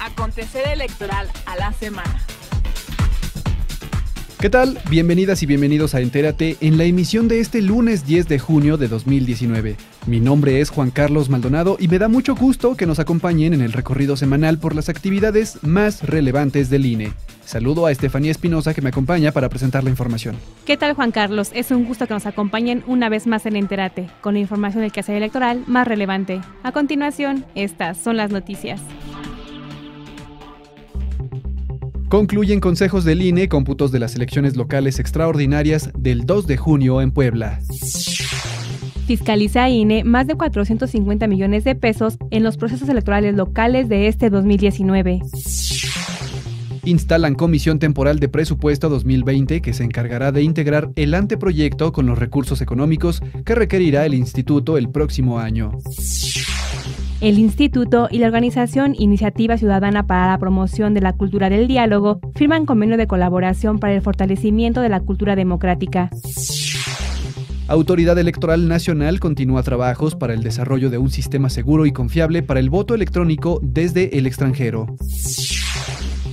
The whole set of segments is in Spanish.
Acontecer electoral a la semana. ¿Qué tal? Bienvenidas y bienvenidos a Entérate en la emisión de este lunes 10 de junio de 2019. Mi nombre es Juan Carlos Maldonado y me da mucho gusto que nos acompañen en el recorrido semanal por las actividades más relevantes del INE. Saludo a Estefanía Espinosa que me acompaña para presentar la información. ¿Qué tal Juan Carlos? Es un gusto que nos acompañen una vez más en Entérate, con información del quehacer electoral más relevante. A continuación, estas son las noticias. Concluyen consejos del INE cómputos de las elecciones locales extraordinarias del 2 de junio en Puebla. Fiscaliza a INE más de 450 millones de pesos en los procesos electorales locales de este 2019 instalan Comisión Temporal de Presupuesto 2020 que se encargará de integrar el anteproyecto con los recursos económicos que requerirá el instituto el próximo año. El Instituto y la organización Iniciativa Ciudadana para la Promoción de la Cultura del Diálogo firman convenio de colaboración para el fortalecimiento de la cultura democrática. Autoridad Electoral Nacional continúa trabajos para el desarrollo de un sistema seguro y confiable para el voto electrónico desde el extranjero.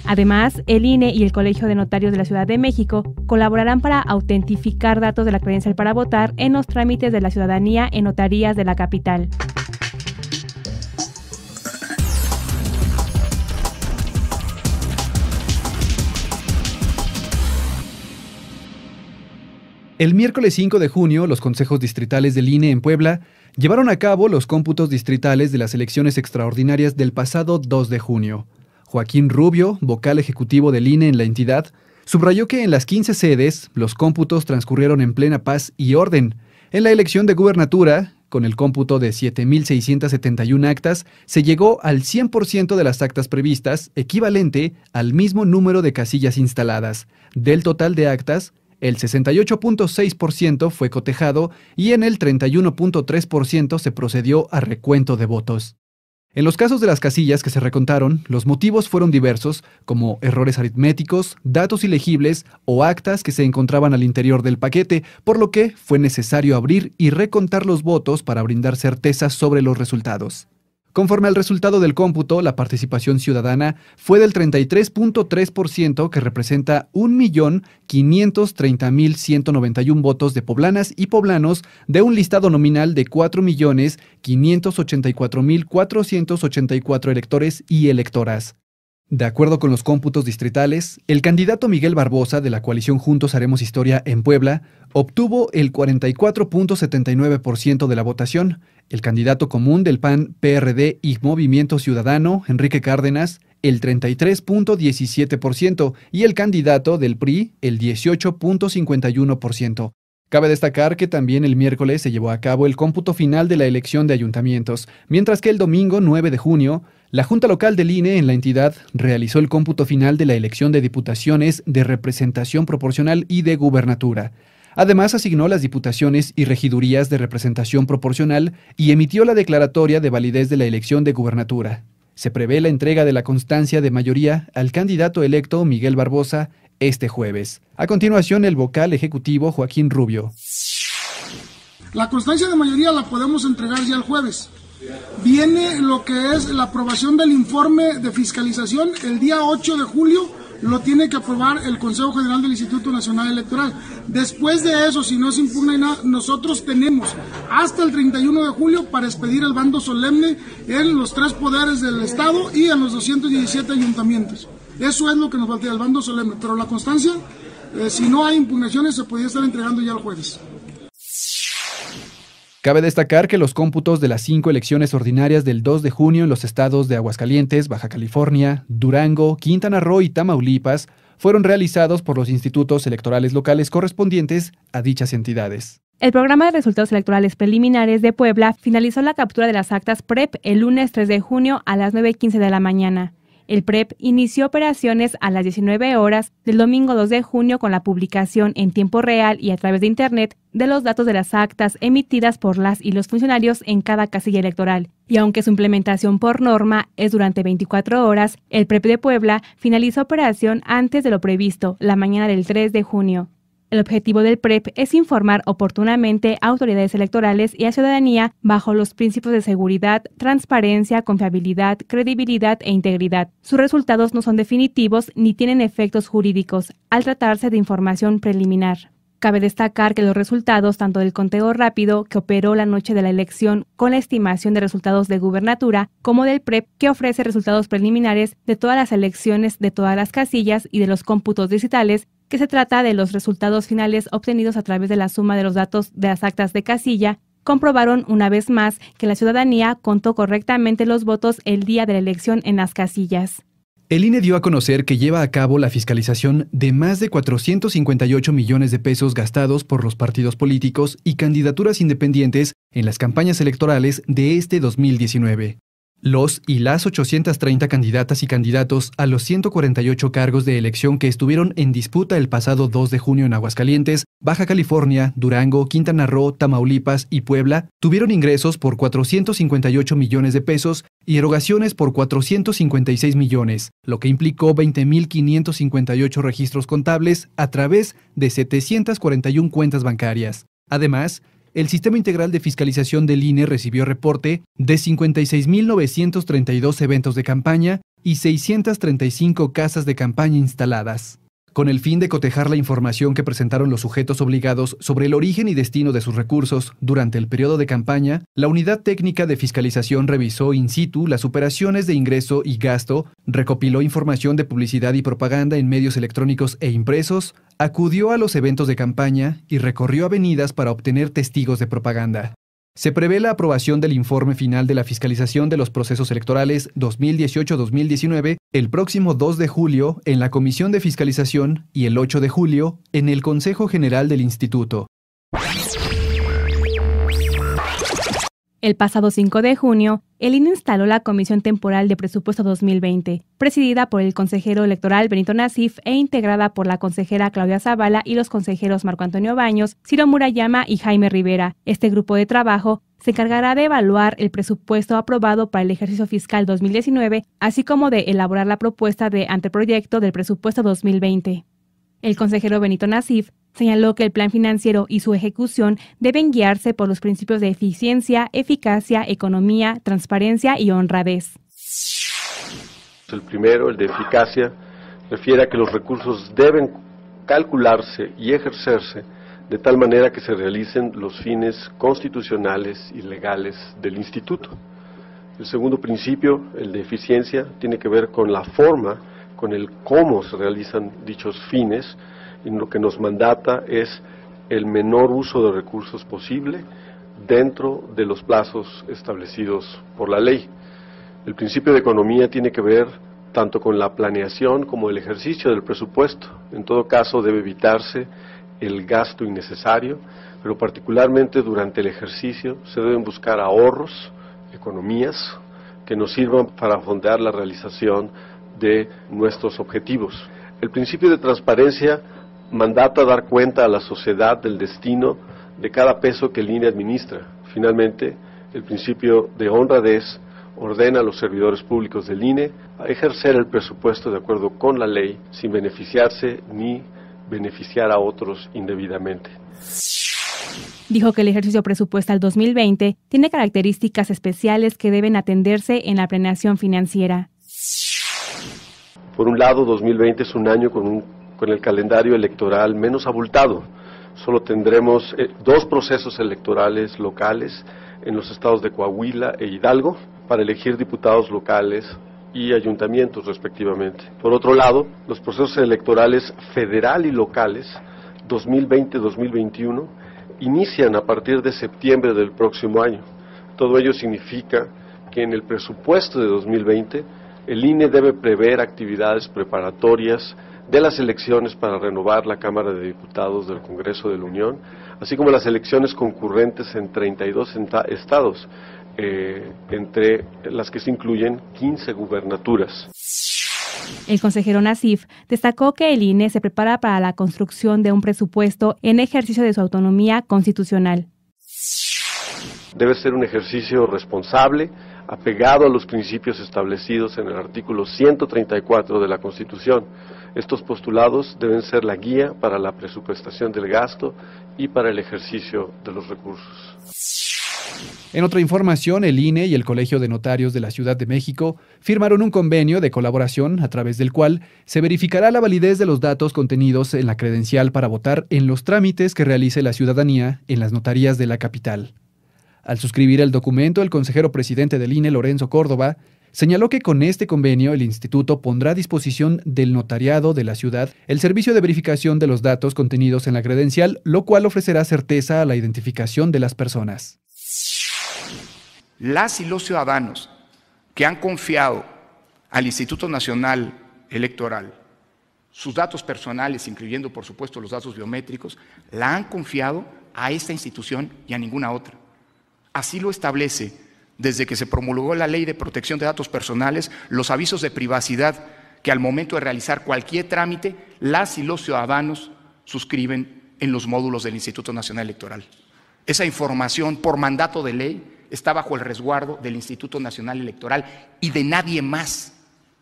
Además, el INE y el Colegio de Notarios de la Ciudad de México colaborarán para autentificar datos de la credencial para votar en los trámites de la ciudadanía en notarías de la capital. El miércoles 5 de junio, los consejos distritales del INE en Puebla llevaron a cabo los cómputos distritales de las elecciones extraordinarias del pasado 2 de junio. Joaquín Rubio, vocal ejecutivo del INE en la entidad, subrayó que en las 15 sedes los cómputos transcurrieron en plena paz y orden. En la elección de gubernatura, con el cómputo de 7.671 actas, se llegó al 100% de las actas previstas, equivalente al mismo número de casillas instaladas. Del total de actas, el 68.6% fue cotejado y en el 31.3% se procedió a recuento de votos. En los casos de las casillas que se recontaron, los motivos fueron diversos, como errores aritméticos, datos ilegibles o actas que se encontraban al interior del paquete, por lo que fue necesario abrir y recontar los votos para brindar certeza sobre los resultados. Conforme al resultado del cómputo, la participación ciudadana fue del 33.3%, que representa 1.530.191 votos de poblanas y poblanos de un listado nominal de 4.584.484 electores y electoras. De acuerdo con los cómputos distritales, el candidato Miguel Barbosa de la coalición Juntos Haremos Historia en Puebla obtuvo el 44.79% de la votación. El candidato común del PAN, PRD y Movimiento Ciudadano, Enrique Cárdenas, el 33.17% y el candidato del PRI, el 18.51%. Cabe destacar que también el miércoles se llevó a cabo el cómputo final de la elección de ayuntamientos, mientras que el domingo 9 de junio, la Junta Local del INE en la entidad realizó el cómputo final de la elección de diputaciones de representación proporcional y de gubernatura. Además, asignó las diputaciones y regidurías de representación proporcional y emitió la declaratoria de validez de la elección de gubernatura. Se prevé la entrega de la constancia de mayoría al candidato electo Miguel Barbosa este jueves. A continuación, el vocal ejecutivo Joaquín Rubio. La constancia de mayoría la podemos entregar ya el jueves. Viene lo que es la aprobación del informe de fiscalización el día 8 de julio lo tiene que aprobar el Consejo General del Instituto Nacional Electoral. Después de eso, si no se impugna nada, nosotros tenemos hasta el 31 de julio para expedir el bando solemne en los tres poderes del Estado y en los 217 ayuntamientos. Eso es lo que nos falta el bando solemne, pero la constancia, eh, si no hay impugnaciones, se podría estar entregando ya el jueves. Cabe destacar que los cómputos de las cinco elecciones ordinarias del 2 de junio en los estados de Aguascalientes, Baja California, Durango, Quintana Roo y Tamaulipas fueron realizados por los institutos electorales locales correspondientes a dichas entidades. El programa de resultados electorales preliminares de Puebla finalizó la captura de las actas PREP el lunes 3 de junio a las 9.15 de la mañana. El PREP inició operaciones a las 19 horas del domingo 2 de junio con la publicación en tiempo real y a través de Internet de los datos de las actas emitidas por las y los funcionarios en cada casilla electoral. Y aunque su implementación por norma es durante 24 horas, el PREP de Puebla finalizó operación antes de lo previsto, la mañana del 3 de junio. El objetivo del PREP e es informar oportunamente a autoridades electorales y a ciudadanía bajo los principios de seguridad, transparencia, confiabilidad, credibilidad e integridad. Sus resultados no son definitivos ni tienen efectos jurídicos al tratarse de información preliminar. Cabe destacar que los resultados tanto del conteo rápido que operó la noche de la elección con la estimación de resultados de gubernatura como del PREP e que ofrece resultados preliminares de todas las elecciones de todas las casillas y de los cómputos digitales que se trata de los resultados finales obtenidos a través de la suma de los datos de las actas de casilla, comprobaron una vez más que la ciudadanía contó correctamente los votos el día de la elección en las casillas. El INE dio a conocer que lleva a cabo la fiscalización de más de 458 millones de pesos gastados por los partidos políticos y candidaturas independientes en las campañas electorales de este 2019. Los y las 830 candidatas y candidatos a los 148 cargos de elección que estuvieron en disputa el pasado 2 de junio en Aguascalientes, Baja California, Durango, Quintana Roo, Tamaulipas y Puebla tuvieron ingresos por 458 millones de pesos y erogaciones por 456 millones, lo que implicó 20.558 registros contables a través de 741 cuentas bancarias. Además, el Sistema Integral de Fiscalización del INE recibió reporte de 56.932 eventos de campaña y 635 casas de campaña instaladas, con el fin de cotejar la información que presentaron los sujetos obligados sobre el origen y destino de sus recursos durante el periodo de campaña, la Unidad Técnica de Fiscalización revisó in situ las operaciones de ingreso y gasto, recopiló información de publicidad y propaganda en medios electrónicos e impresos, acudió a los eventos de campaña y recorrió avenidas para obtener testigos de propaganda. Se prevé la aprobación del informe final de la fiscalización de los procesos electorales 2018-2019 el próximo 2 de julio en la Comisión de Fiscalización y el 8 de julio en el Consejo General del Instituto. El pasado 5 de junio, el INE instaló la Comisión Temporal de Presupuesto 2020, presidida por el consejero electoral Benito Nasif e integrada por la consejera Claudia Zavala y los consejeros Marco Antonio Baños, Ciro Murayama y Jaime Rivera. Este grupo de trabajo se encargará de evaluar el presupuesto aprobado para el ejercicio fiscal 2019, así como de elaborar la propuesta de anteproyecto del presupuesto 2020. El consejero Benito Nasif Señaló que el plan financiero y su ejecución deben guiarse por los principios de eficiencia, eficacia, economía, transparencia y honradez. El primero, el de eficacia, refiere a que los recursos deben calcularse y ejercerse de tal manera que se realicen los fines constitucionales y legales del instituto. El segundo principio, el de eficiencia, tiene que ver con la forma, con el cómo se realizan dichos fines, lo que nos mandata es el menor uso de recursos posible dentro de los plazos establecidos por la ley. El principio de economía tiene que ver tanto con la planeación como el ejercicio del presupuesto. En todo caso, debe evitarse el gasto innecesario, pero particularmente durante el ejercicio se deben buscar ahorros, economías, que nos sirvan para fondear la realización de nuestros objetivos. El principio de transparencia mandata dar cuenta a la sociedad del destino de cada peso que el INE administra. Finalmente, el principio de honradez ordena a los servidores públicos del INE a ejercer el presupuesto de acuerdo con la ley sin beneficiarse ni beneficiar a otros indebidamente. Dijo que el ejercicio presupuestal 2020 tiene características especiales que deben atenderse en la planeación financiera. Por un lado, 2020 es un año con un en el calendario electoral menos abultado. Solo tendremos eh, dos procesos electorales locales en los estados de Coahuila e Hidalgo para elegir diputados locales y ayuntamientos respectivamente. Por otro lado, los procesos electorales federal y locales 2020-2021 inician a partir de septiembre del próximo año. Todo ello significa que en el presupuesto de 2020 el INE debe prever actividades preparatorias de las elecciones para renovar la Cámara de Diputados del Congreso de la Unión, así como las elecciones concurrentes en 32 estados, eh, entre las que se incluyen 15 gubernaturas. El consejero Nasif destacó que el INE se prepara para la construcción de un presupuesto en ejercicio de su autonomía constitucional. Debe ser un ejercicio responsable, apegado a los principios establecidos en el artículo 134 de la Constitución estos postulados deben ser la guía para la presupuestación del gasto y para el ejercicio de los recursos. En otra información, el INE y el Colegio de Notarios de la Ciudad de México firmaron un convenio de colaboración a través del cual se verificará la validez de los datos contenidos en la credencial para votar en los trámites que realice la ciudadanía en las notarías de la capital. Al suscribir el documento, el consejero presidente del INE, Lorenzo Córdoba, Señaló que con este convenio el instituto pondrá a disposición del notariado de la ciudad el servicio de verificación de los datos contenidos en la credencial, lo cual ofrecerá certeza a la identificación de las personas. Las y los ciudadanos que han confiado al Instituto Nacional Electoral sus datos personales, incluyendo por supuesto los datos biométricos, la han confiado a esta institución y a ninguna otra. Así lo establece desde que se promulgó la ley de protección de datos personales, los avisos de privacidad que al momento de realizar cualquier trámite, las y los ciudadanos suscriben en los módulos del Instituto Nacional Electoral. Esa información, por mandato de ley, está bajo el resguardo del Instituto Nacional Electoral y de nadie más.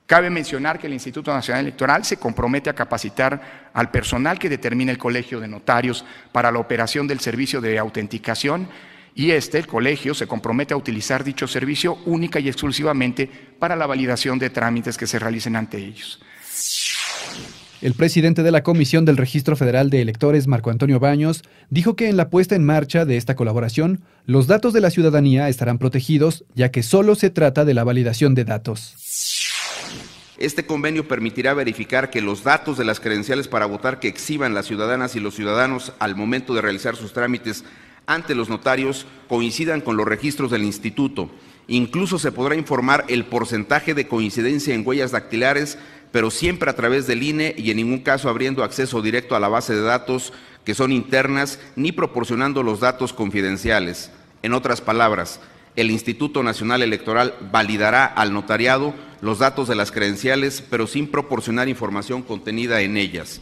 Cabe mencionar que el Instituto Nacional Electoral se compromete a capacitar al personal que determina el Colegio de Notarios para la operación del servicio de autenticación y este, el colegio, se compromete a utilizar dicho servicio única y exclusivamente para la validación de trámites que se realicen ante ellos. El presidente de la Comisión del Registro Federal de Electores, Marco Antonio Baños, dijo que en la puesta en marcha de esta colaboración, los datos de la ciudadanía estarán protegidos, ya que solo se trata de la validación de datos. Este convenio permitirá verificar que los datos de las credenciales para votar que exhiban las ciudadanas y los ciudadanos al momento de realizar sus trámites ante los notarios coincidan con los registros del instituto. Incluso se podrá informar el porcentaje de coincidencia en huellas dactilares, pero siempre a través del INE y en ningún caso abriendo acceso directo a la base de datos que son internas ni proporcionando los datos confidenciales. En otras palabras, el Instituto Nacional Electoral validará al notariado los datos de las credenciales, pero sin proporcionar información contenida en ellas.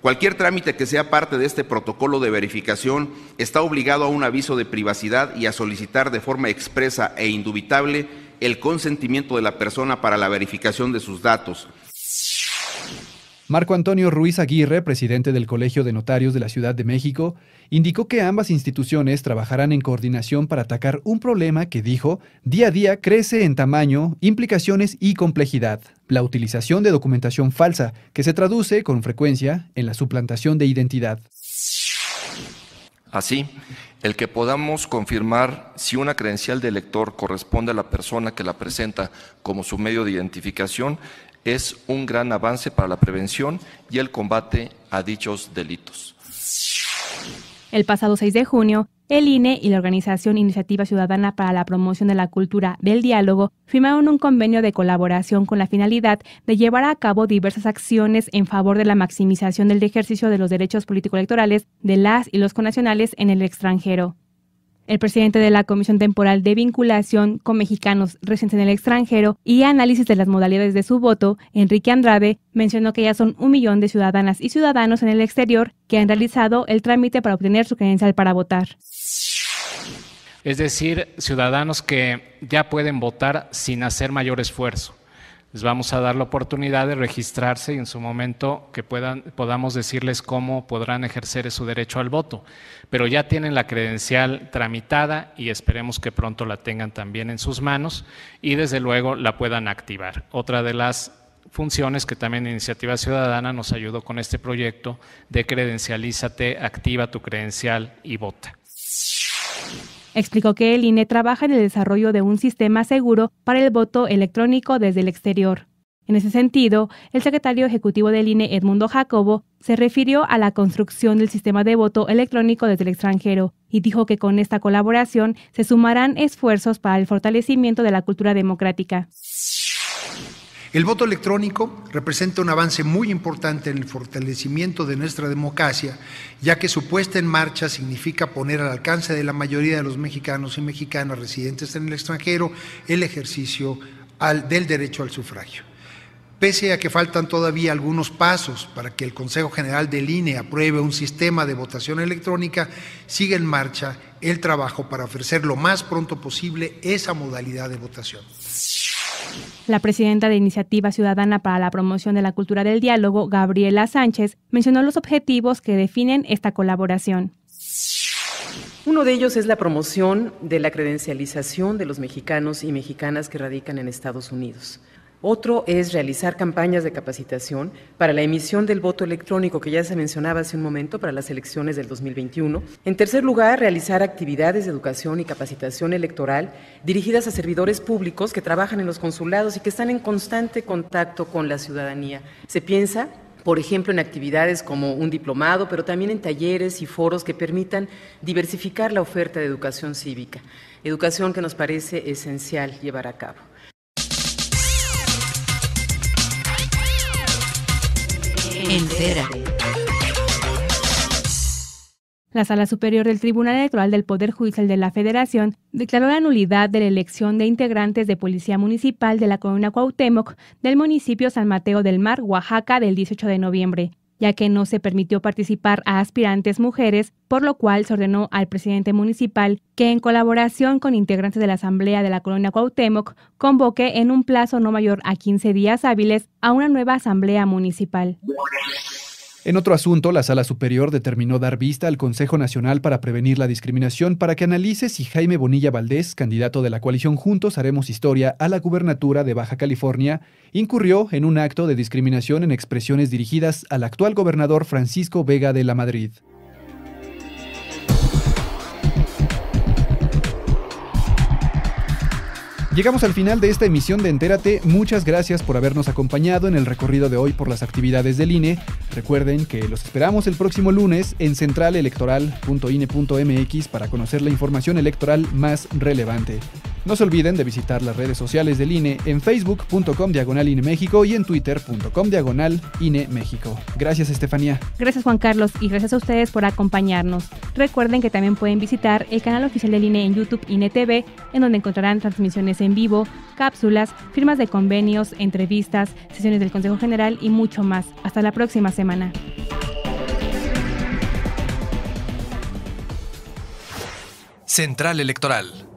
Cualquier trámite que sea parte de este protocolo de verificación está obligado a un aviso de privacidad y a solicitar de forma expresa e indubitable el consentimiento de la persona para la verificación de sus datos, Marco Antonio Ruiz Aguirre, presidente del Colegio de Notarios de la Ciudad de México, indicó que ambas instituciones trabajarán en coordinación para atacar un problema que, dijo, día a día crece en tamaño, implicaciones y complejidad, la utilización de documentación falsa, que se traduce con frecuencia en la suplantación de identidad. Así, el que podamos confirmar si una credencial de elector corresponde a la persona que la presenta como su medio de identificación es un gran avance para la prevención y el combate a dichos delitos. El pasado 6 de junio, el INE y la organización Iniciativa Ciudadana para la Promoción de la Cultura del Diálogo firmaron un convenio de colaboración con la finalidad de llevar a cabo diversas acciones en favor de la maximización del ejercicio de los derechos político-electorales de las y los conacionales en el extranjero el presidente de la Comisión Temporal de Vinculación con Mexicanos recientes en el extranjero y análisis de las modalidades de su voto, Enrique Andrade, mencionó que ya son un millón de ciudadanas y ciudadanos en el exterior que han realizado el trámite para obtener su credencial para votar. Es decir, ciudadanos que ya pueden votar sin hacer mayor esfuerzo les vamos a dar la oportunidad de registrarse y en su momento que puedan, podamos decirles cómo podrán ejercer su derecho al voto. Pero ya tienen la credencial tramitada y esperemos que pronto la tengan también en sus manos y desde luego la puedan activar. Otra de las funciones que también Iniciativa Ciudadana nos ayudó con este proyecto de credencialízate, activa tu credencial y vota. Explicó que el INE trabaja en el desarrollo de un sistema seguro para el voto electrónico desde el exterior. En ese sentido, el secretario ejecutivo del INE, Edmundo Jacobo, se refirió a la construcción del sistema de voto electrónico desde el extranjero y dijo que con esta colaboración se sumarán esfuerzos para el fortalecimiento de la cultura democrática. El voto electrónico representa un avance muy importante en el fortalecimiento de nuestra democracia, ya que su puesta en marcha significa poner al alcance de la mayoría de los mexicanos y mexicanas residentes en el extranjero el ejercicio del derecho al sufragio. Pese a que faltan todavía algunos pasos para que el Consejo General del INE apruebe un sistema de votación electrónica, sigue en marcha el trabajo para ofrecer lo más pronto posible esa modalidad de votación. La presidenta de Iniciativa Ciudadana para la Promoción de la Cultura del Diálogo, Gabriela Sánchez, mencionó los objetivos que definen esta colaboración. Uno de ellos es la promoción de la credencialización de los mexicanos y mexicanas que radican en Estados Unidos. Otro es realizar campañas de capacitación para la emisión del voto electrónico que ya se mencionaba hace un momento para las elecciones del 2021. En tercer lugar, realizar actividades de educación y capacitación electoral dirigidas a servidores públicos que trabajan en los consulados y que están en constante contacto con la ciudadanía. Se piensa por ejemplo, en actividades como un diplomado, pero también en talleres y foros que permitan diversificar la oferta de educación cívica, educación que nos parece esencial llevar a cabo. La Sala Superior del Tribunal Electoral del Poder Judicial de la Federación declaró la nulidad de la elección de integrantes de Policía Municipal de la comuna Cuauhtémoc del municipio San Mateo del Mar, Oaxaca, del 18 de noviembre ya que no se permitió participar a aspirantes mujeres, por lo cual se ordenó al presidente municipal que en colaboración con integrantes de la Asamblea de la Colonia Cuauhtémoc convoque en un plazo no mayor a 15 días hábiles a una nueva asamblea municipal. En otro asunto, la Sala Superior determinó dar vista al Consejo Nacional para Prevenir la Discriminación para que analice si Jaime Bonilla Valdés, candidato de la coalición Juntos Haremos Historia a la gubernatura de Baja California, incurrió en un acto de discriminación en expresiones dirigidas al actual gobernador Francisco Vega de la Madrid. Llegamos al final de esta emisión de Entérate. Muchas gracias por habernos acompañado en el recorrido de hoy por las actividades del INE. Recuerden que los esperamos el próximo lunes en centralelectoral.ine.mx para conocer la información electoral más relevante. No se olviden de visitar las redes sociales del INE en facebook.com diagonal e México y en twitter.com diagonal e México. Gracias Estefanía. Gracias Juan Carlos y gracias a ustedes por acompañarnos. Recuerden que también pueden visitar el canal oficial del INE en YouTube INE TV, en donde encontrarán transmisiones en vivo, cápsulas, firmas de convenios, entrevistas, sesiones del Consejo General y mucho más. Hasta la próxima semana. Central Electoral